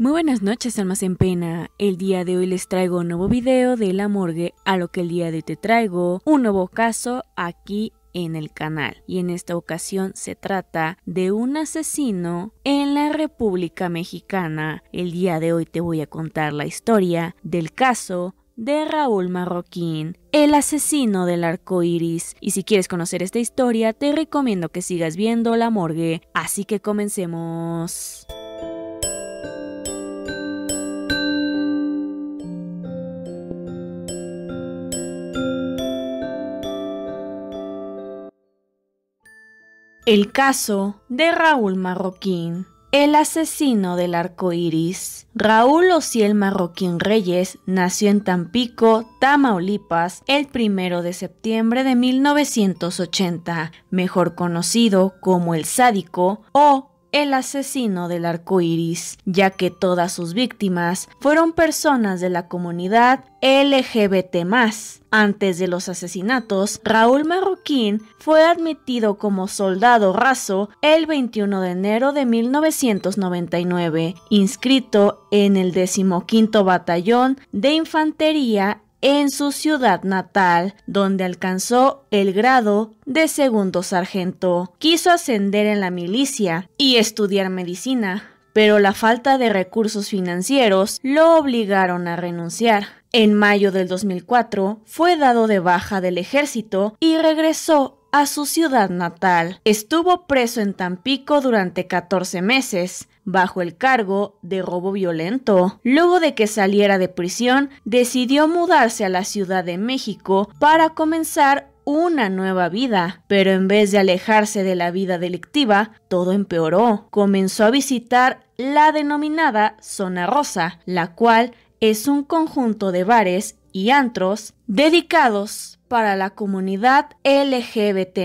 Muy buenas noches almas en pena, el día de hoy les traigo un nuevo video de la morgue a lo que el día de hoy te traigo un nuevo caso aquí en el canal y en esta ocasión se trata de un asesino en la República Mexicana. El día de hoy te voy a contar la historia del caso de Raúl Marroquín, el asesino del arco iris. Y si quieres conocer esta historia, te recomiendo que sigas viendo La Morgue. Así que comencemos. El caso de Raúl Marroquín. El asesino del arco iris. Raúl Ociel Marroquín Reyes nació en Tampico, Tamaulipas, el primero de septiembre de 1980, mejor conocido como el sádico o el asesino del arco iris, ya que todas sus víctimas fueron personas de la comunidad LGBT. Antes de los asesinatos, Raúl Marroquín fue admitido como soldado raso el 21 de enero de 1999, inscrito en el 15 Batallón de Infantería en su ciudad natal, donde alcanzó el grado de segundo sargento. Quiso ascender en la milicia y estudiar medicina, pero la falta de recursos financieros lo obligaron a renunciar. En mayo del 2004 fue dado de baja del ejército y regresó a su ciudad natal. Estuvo preso en Tampico durante 14 meses, bajo el cargo de robo violento. Luego de que saliera de prisión, decidió mudarse a la Ciudad de México para comenzar una nueva vida, pero en vez de alejarse de la vida delictiva, todo empeoró. Comenzó a visitar la denominada Zona Rosa, la cual es un conjunto de bares y antros dedicados para la comunidad LGBT.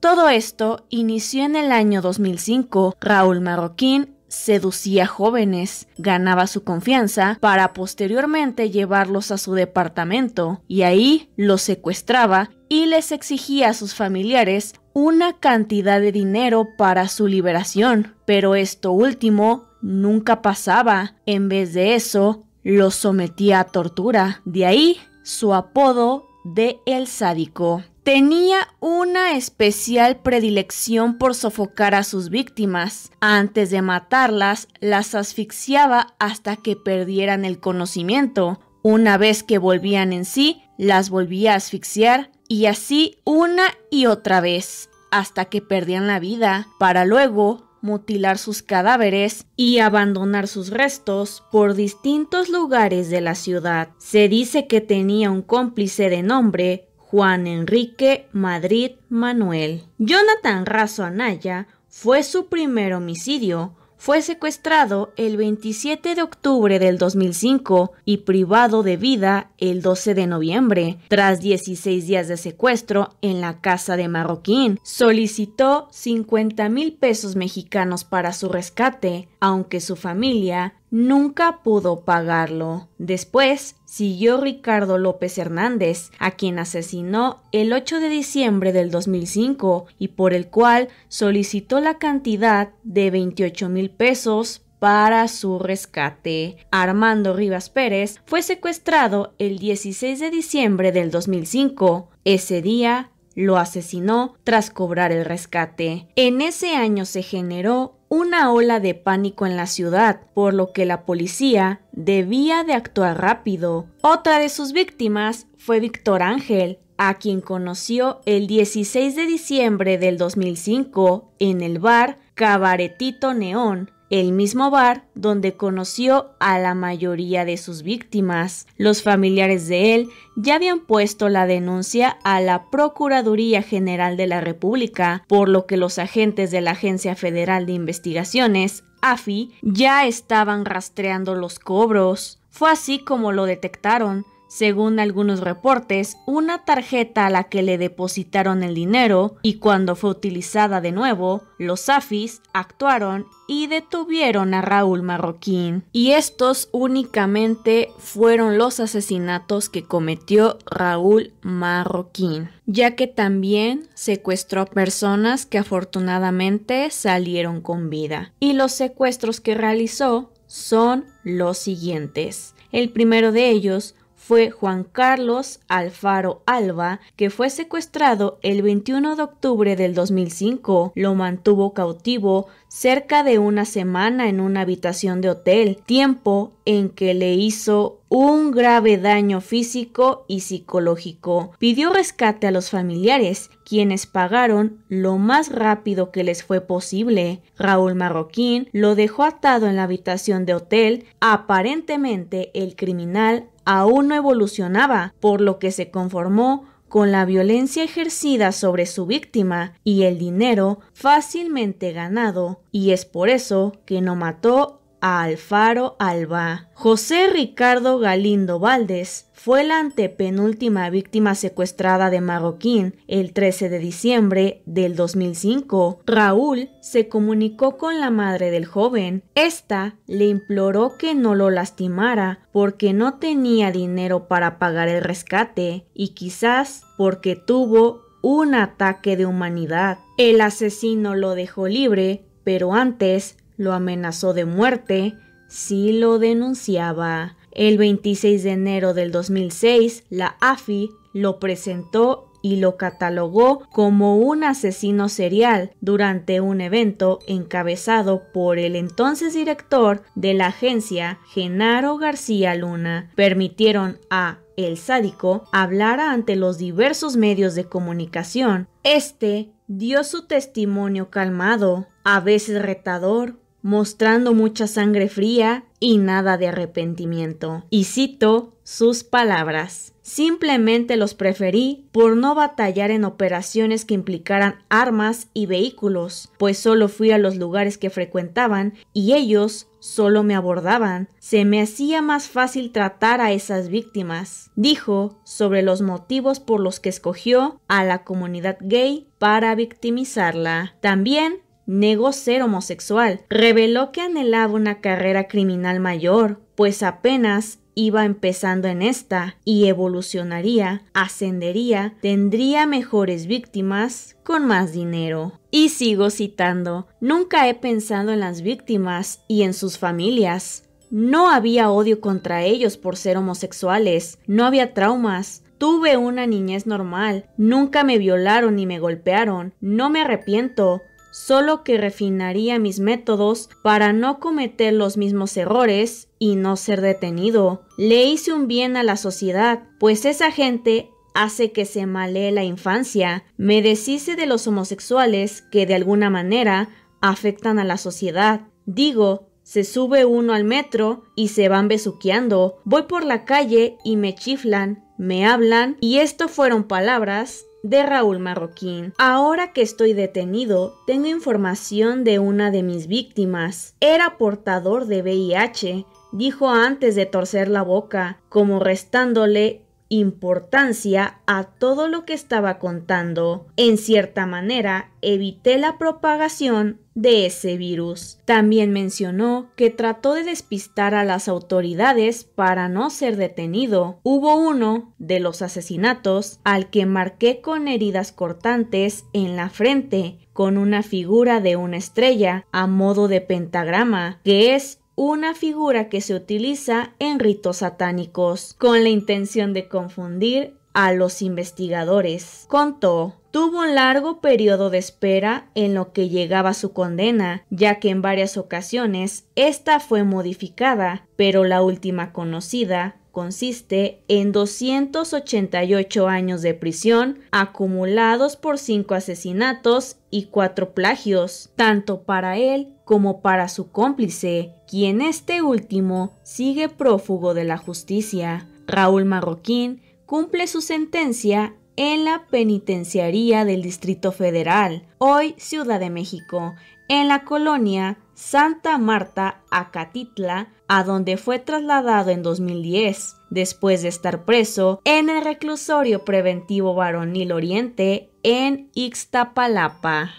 Todo esto inició en el año 2005. Raúl Marroquín seducía jóvenes, ganaba su confianza para posteriormente llevarlos a su departamento y ahí los secuestraba y les exigía a sus familiares una cantidad de dinero para su liberación. Pero esto último nunca pasaba. En vez de eso, los sometía a tortura. De ahí su apodo de El Sádico tenía una especial predilección por sofocar a sus víctimas. Antes de matarlas, las asfixiaba hasta que perdieran el conocimiento. Una vez que volvían en sí, las volvía a asfixiar y así una y otra vez, hasta que perdían la vida, para luego mutilar sus cadáveres y abandonar sus restos por distintos lugares de la ciudad. Se dice que tenía un cómplice de nombre Juan Enrique Madrid Manuel. Jonathan Razo Anaya fue su primer homicidio, fue secuestrado el 27 de octubre del 2005 y privado de vida el 12 de noviembre. Tras 16 días de secuestro en la casa de Marroquín, solicitó 50 mil pesos mexicanos para su rescate, aunque su familia nunca pudo pagarlo. Después siguió Ricardo López Hernández, a quien asesinó el 8 de diciembre del 2005 y por el cual solicitó la cantidad de 28 mil pesos para su rescate. Armando Rivas Pérez fue secuestrado el 16 de diciembre del 2005. Ese día lo asesinó tras cobrar el rescate. En ese año se generó una ola de pánico en la ciudad, por lo que la policía debía de actuar rápido. Otra de sus víctimas fue Víctor Ángel, a quien conoció el 16 de diciembre del 2005 en el bar Cabaretito Neón, el mismo bar donde conoció a la mayoría de sus víctimas. Los familiares de él ya habían puesto la denuncia a la Procuraduría General de la República, por lo que los agentes de la Agencia Federal de Investigaciones, AFI, ya estaban rastreando los cobros. Fue así como lo detectaron según algunos reportes, una tarjeta a la que le depositaron el dinero y cuando fue utilizada de nuevo, los AFIS actuaron y detuvieron a Raúl Marroquín. Y estos únicamente fueron los asesinatos que cometió Raúl Marroquín, ya que también secuestró a personas que afortunadamente salieron con vida. Y los secuestros que realizó son los siguientes. El primero de ellos fue Juan Carlos Alfaro Alba, que fue secuestrado el 21 de octubre del 2005. Lo mantuvo cautivo cerca de una semana en una habitación de hotel, tiempo en que le hizo un grave daño físico y psicológico. Pidió rescate a los familiares, quienes pagaron lo más rápido que les fue posible. Raúl Marroquín lo dejó atado en la habitación de hotel. Aparentemente el criminal aún no evolucionaba, por lo que se conformó con la violencia ejercida sobre su víctima y el dinero fácilmente ganado, y es por eso que no mató a Alfaro Alba. José Ricardo Galindo Valdés fue la antepenúltima víctima secuestrada de Marroquín el 13 de diciembre del 2005. Raúl se comunicó con la madre del joven. Esta le imploró que no lo lastimara porque no tenía dinero para pagar el rescate y quizás porque tuvo un ataque de humanidad. El asesino lo dejó libre, pero antes lo amenazó de muerte si lo denunciaba. El 26 de enero del 2006, la AFI lo presentó y lo catalogó como un asesino serial durante un evento encabezado por el entonces director de la agencia Genaro García Luna. Permitieron a el sádico hablar ante los diversos medios de comunicación. Este dio su testimonio calmado, a veces retador, mostrando mucha sangre fría y nada de arrepentimiento. Y cito sus palabras. Simplemente los preferí por no batallar en operaciones que implicaran armas y vehículos, pues solo fui a los lugares que frecuentaban y ellos solo me abordaban. Se me hacía más fácil tratar a esas víctimas, dijo sobre los motivos por los que escogió a la comunidad gay para victimizarla. También negó ser homosexual, reveló que anhelaba una carrera criminal mayor, pues apenas iba empezando en esta y evolucionaría, ascendería, tendría mejores víctimas con más dinero. Y sigo citando, nunca he pensado en las víctimas y en sus familias. No había odio contra ellos por ser homosexuales, no había traumas, tuve una niñez normal, nunca me violaron ni me golpearon, no me arrepiento, solo que refinaría mis métodos para no cometer los mismos errores y no ser detenido. Le hice un bien a la sociedad, pues esa gente hace que se malee la infancia. Me deshice de los homosexuales que de alguna manera afectan a la sociedad. Digo, se sube uno al metro y se van besuqueando. Voy por la calle y me chiflan, me hablan y esto fueron palabras de Raúl Marroquín. Ahora que estoy detenido, tengo información de una de mis víctimas. Era portador de VIH, dijo antes de torcer la boca, como restándole importancia a todo lo que estaba contando. En cierta manera, evité la propagación de ese virus. También mencionó que trató de despistar a las autoridades para no ser detenido. Hubo uno de los asesinatos al que marqué con heridas cortantes en la frente con una figura de una estrella a modo de pentagrama, que es una figura que se utiliza en ritos satánicos, con la intención de confundir a los investigadores, contó. Tuvo un largo periodo de espera en lo que llegaba su condena, ya que en varias ocasiones esta fue modificada, pero la última conocida consiste en 288 años de prisión acumulados por cinco asesinatos y cuatro plagios, tanto para él como para su cómplice, quien este último sigue prófugo de la justicia. Raúl Marroquín cumple su sentencia en la Penitenciaría del Distrito Federal, hoy Ciudad de México, en la colonia Santa Marta, Acatitla, a donde fue trasladado en 2010, después de estar preso en el reclusorio preventivo varonil Oriente en Ixtapalapa.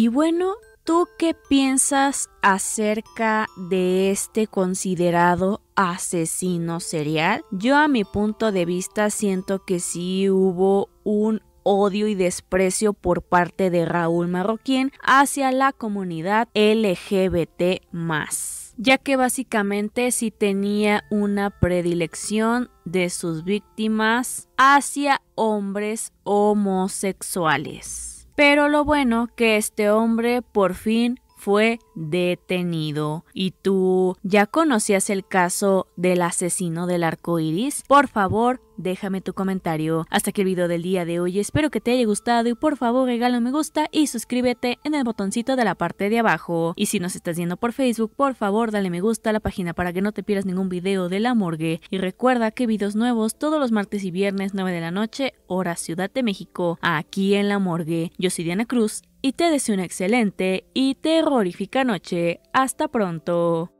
Y bueno, ¿tú qué piensas acerca de este considerado asesino serial? Yo a mi punto de vista siento que sí hubo un odio y desprecio por parte de Raúl Marroquín hacia la comunidad LGBT ya que básicamente sí tenía una predilección de sus víctimas hacia hombres homosexuales. Pero lo bueno que este hombre por fin fue detenido. ¿Y tú ya conocías el caso del asesino del arco iris? Por favor, déjame tu comentario. Hasta aquí el video del día de hoy, espero que te haya gustado y por favor regala un me gusta y suscríbete en el botoncito de la parte de abajo. Y si nos estás viendo por Facebook, por favor dale me gusta a la página para que no te pierdas ningún video de la morgue. Y recuerda que videos nuevos todos los martes y viernes 9 de la noche, hora Ciudad de México, aquí en la morgue. Yo soy Diana Cruz y te deseo una excelente y terrorífica noche. Hasta pronto.